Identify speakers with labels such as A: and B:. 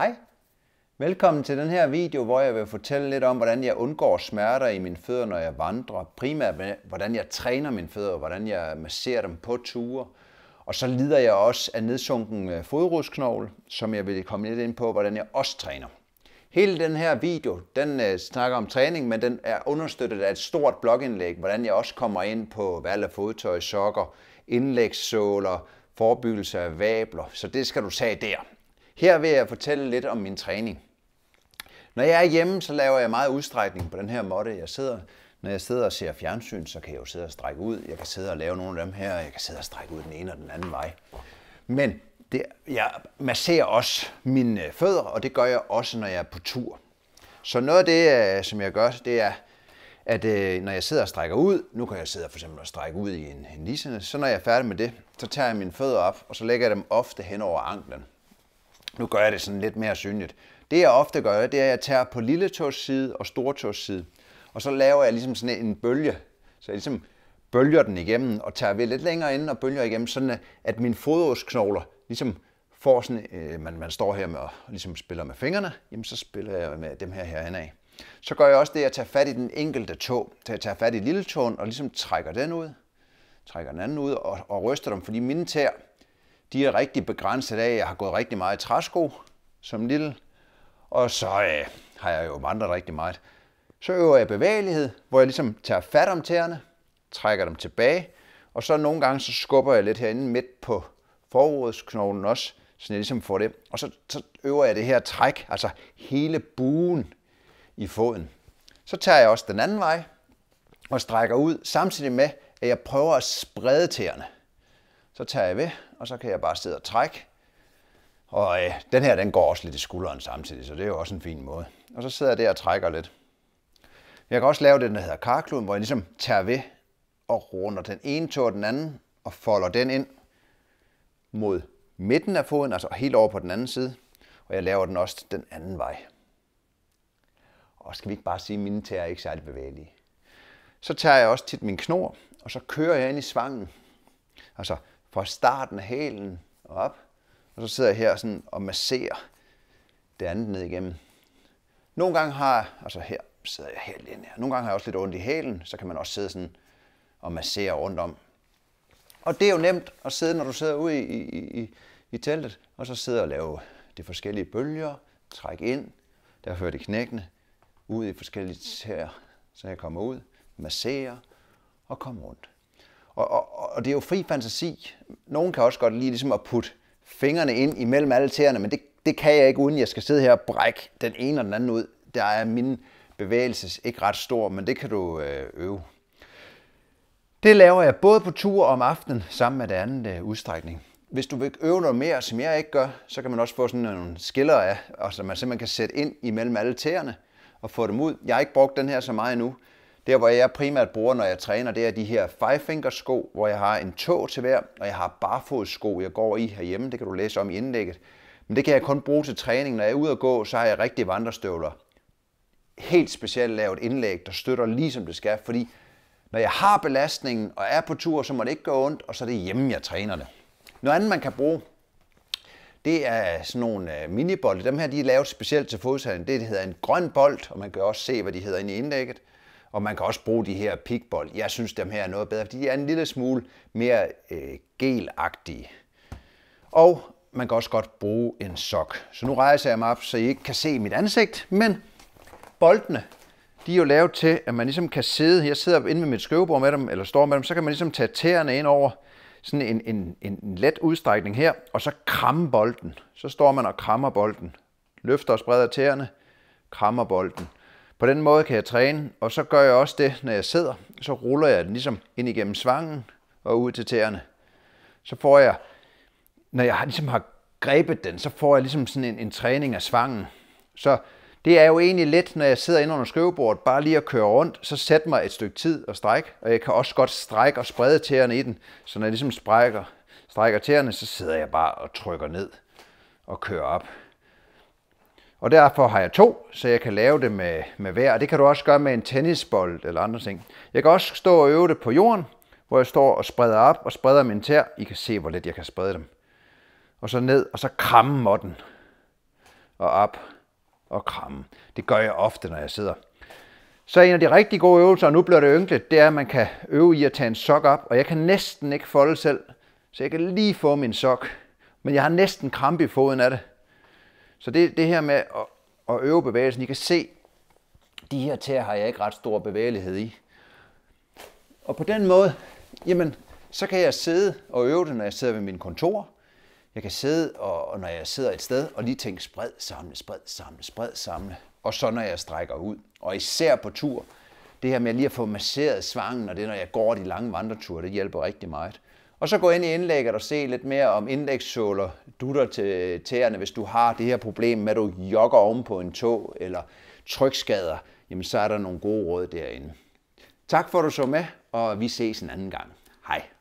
A: Hej! Velkommen til den her video, hvor jeg vil fortælle lidt om, hvordan jeg undgår smerter i mine fødder, når jeg vandrer. Primært, hvordan jeg træner mine fødder, hvordan jeg masserer dem på ture. Og så lider jeg også af nedsunken øh, fodrodsknogle, som jeg vil komme lidt ind på, hvordan jeg også træner. Hele den her video, den øh, snakker om træning, men den er understøttet af et stort blogindlæg, hvordan jeg også kommer ind på valg af fodtøj, sokker, indlægssåler, forebyggelse af vabler. Så det skal du tage der. Her vil jeg fortælle lidt om min træning. Når jeg er hjemme, så laver jeg meget udstrækning på den her måtte. Jeg sidder, når jeg sidder og ser fjernsyn, så kan jeg jo sidde og strække ud. Jeg kan sidde og lave nogle af dem her, jeg kan sidde og strække ud den ene og den anden vej. Men det, jeg masserer også mine øh, fødder, og det gør jeg også, når jeg er på tur. Så noget af det, øh, som jeg gør, det er, at øh, når jeg sidder og strækker ud, nu kan jeg sidde for eksempel og strække ud i en, en lisene, så når jeg er færdig med det, så tager jeg mine fødder op, og så lægger jeg dem ofte hen over anklen. Nu gør jeg det sådan lidt mere synligt. Det jeg ofte gør, det er, at jeg tager på side og side, og så laver jeg ligesom sådan en bølge. Så jeg ligesom bølger den igennem og tager ved lidt længere ind og bølger igennem, sådan at mine fodostknogler ligesom får sådan, øh, man, man står her med og ligesom spiller med fingrene, jamen så spiller jeg med dem her herhen af. Så gør jeg også det, at tage fat i den enkelte tå. Så jeg tager fat i lille tåen og ligesom trækker den ud, trækker den anden ud og, og ryster dem, fordi mine tæer, de er rigtig begrænset af, at jeg har gået rigtig meget i træsko som lille, og så øh, har jeg jo vandret rigtig meget. Så øver jeg bevægelighed, hvor jeg ligesom tager fat om tæerne, trækker dem tilbage, og så nogle gange så skubber jeg lidt herinde midt på forrådsknoglen også, så jeg ligesom får det. Og så, så øver jeg det her træk, altså hele buen i foden. Så tager jeg også den anden vej og strækker ud, samtidig med, at jeg prøver at sprede tæerne. Så tager jeg ved, og så kan jeg bare sidde og trække. Og øh, den her, den går også lidt i skulderen samtidig, så det er jo også en fin måde. Og så sidder jeg der og trækker lidt. Jeg kan også lave det, der hedder karkluden, hvor jeg ligesom tager ved og runder den ene tog og den anden, og folder den ind mod midten af foden, altså helt over på den anden side. Og jeg laver den også den anden vej. Og skal vi ikke bare sige, at mine tæer er ikke særlig bevægelige. Så tager jeg også tit min knor, og så kører jeg ind i svangen. Altså fra starten af hælen og op. Og så sidder jeg her sådan og masserer det andet ned igennem. Nogle gange har altså her sidder jeg helt ind her. Nogle gange har jeg også lidt ondt i hælen, så kan man også sidde sådan og massere rundt om. Og det er jo nemt at sidde, når du sidder ude i, i, i, i teltet, og så sidde og lave de forskellige bølger, træk ind, der hører det knækkende, ud i forskellige tæer, så jeg kommer ud, masserer og kommer rundt. Og, og, og det er jo fri fantasi. Nogen kan også godt lide ligesom at putte fingrene ind imellem alle tæerne, men det, det kan jeg ikke, uden jeg skal sidde her og brække den ene og den anden ud. Der er min bevægelse ikke ret stor, men det kan du øh, øve. Det laver jeg både på tur og om aftenen sammen med det andet øh, udstrækning. Hvis du vil øve noget mere, som jeg ikke gør, så kan man også få sådan nogle skiller af, og så man simpelthen kan sætte ind imellem alle tæerne og få dem ud. Jeg har ikke brugt den her så meget endnu, der, hvor jeg primært bruger, når jeg træner, det er de her five fingers sko, hvor jeg har en tå til hver, og jeg har sko, jeg går i herhjemme. Det kan du læse om i indlægget. Men det kan jeg kun bruge til træning. Når jeg er ude at gå, så har jeg rigtige vandrestøvler. Helt specielt lavet indlæg, der støtter lige som det skal, fordi når jeg har belastningen og er på tur, så må det ikke gå ondt, og så er det hjemme, jeg træner det. Noget andet, man kan bruge, det er sådan nogle øh, minibolde. Dem her, de er lavet specielt til fodsalen. Det, det hedder en grøn bold, og man kan også se, hvad de hedder inde i indlægget. Og man kan også bruge de her pigbold. Jeg synes, dem her er noget bedre, fordi de er en lille smule mere øh, gelagtige. Og man kan også godt bruge en sok. Så nu rejser jeg mig op, så I ikke kan se mit ansigt, men boldene, de er jo lavet til, at man ligesom kan sidde, jeg sidder inde ved mit skøvebord med dem, eller står med dem, så kan man ligesom tage tæerne ind over sådan en, en, en let udstrækning her, og så kramme bolden. Så står man og krammer bolden. Løfter og spreder tæerne, krammer bolden. På den måde kan jeg træne, og så gør jeg også det, når jeg sidder. Så ruller jeg den ligesom ind igennem svangen og ud til tæerne. Så får jeg, når jeg ligesom har grebet den, så får jeg ligesom sådan en, en træning af svangen. Så det er jo egentlig let, når jeg sidder inde under skrivebordet, bare lige at køre rundt, så sæt mig et stykke tid og stræk. Og jeg kan også godt strække og sprede tæerne i den. Så når jeg ligesom strækker, strækker tæerne, så sidder jeg bare og trykker ned og kører op. Og derfor har jeg to, så jeg kan lave det med, med hver. det kan du også gøre med en tennisbold eller andre ting. Jeg kan også stå og øve det på jorden, hvor jeg står og spreder op og spreder min tær. I kan se, hvor lidt jeg kan sprede dem. Og så ned, og så kramme modden. Og op og kramme. Det gør jeg ofte, når jeg sidder. Så en af de rigtig gode øvelser, og nu bliver det ynkeligt, det er, at man kan øve i at tage en sok op. Og jeg kan næsten ikke folde selv, så jeg kan lige få min sok. Men jeg har næsten krampe i foden af det. Så det, det her med at, at øve bevægelsen, I kan se, de her tæer har jeg ikke ret stor bevægelighed i. Og på den måde, jamen, så kan jeg sidde og øve det, når jeg sidder ved min kontor. Jeg kan sidde, og, og når jeg sidder et sted, og lige tænke spred, samle, spred, samle, spred, samle. Og så når jeg strækker ud. Og især på tur, det her med lige at få masseret svangen, og det når jeg går de lange vandreture, det hjælper rigtig meget. Og så gå ind i indlægget og se lidt mere om indlægssåler, dutter til tæerne, hvis du har det her problem med, at du jogger oven på en tog eller trykskader, jamen så er der nogle gode råd derinde. Tak for at du så med, og vi ses en anden gang. Hej.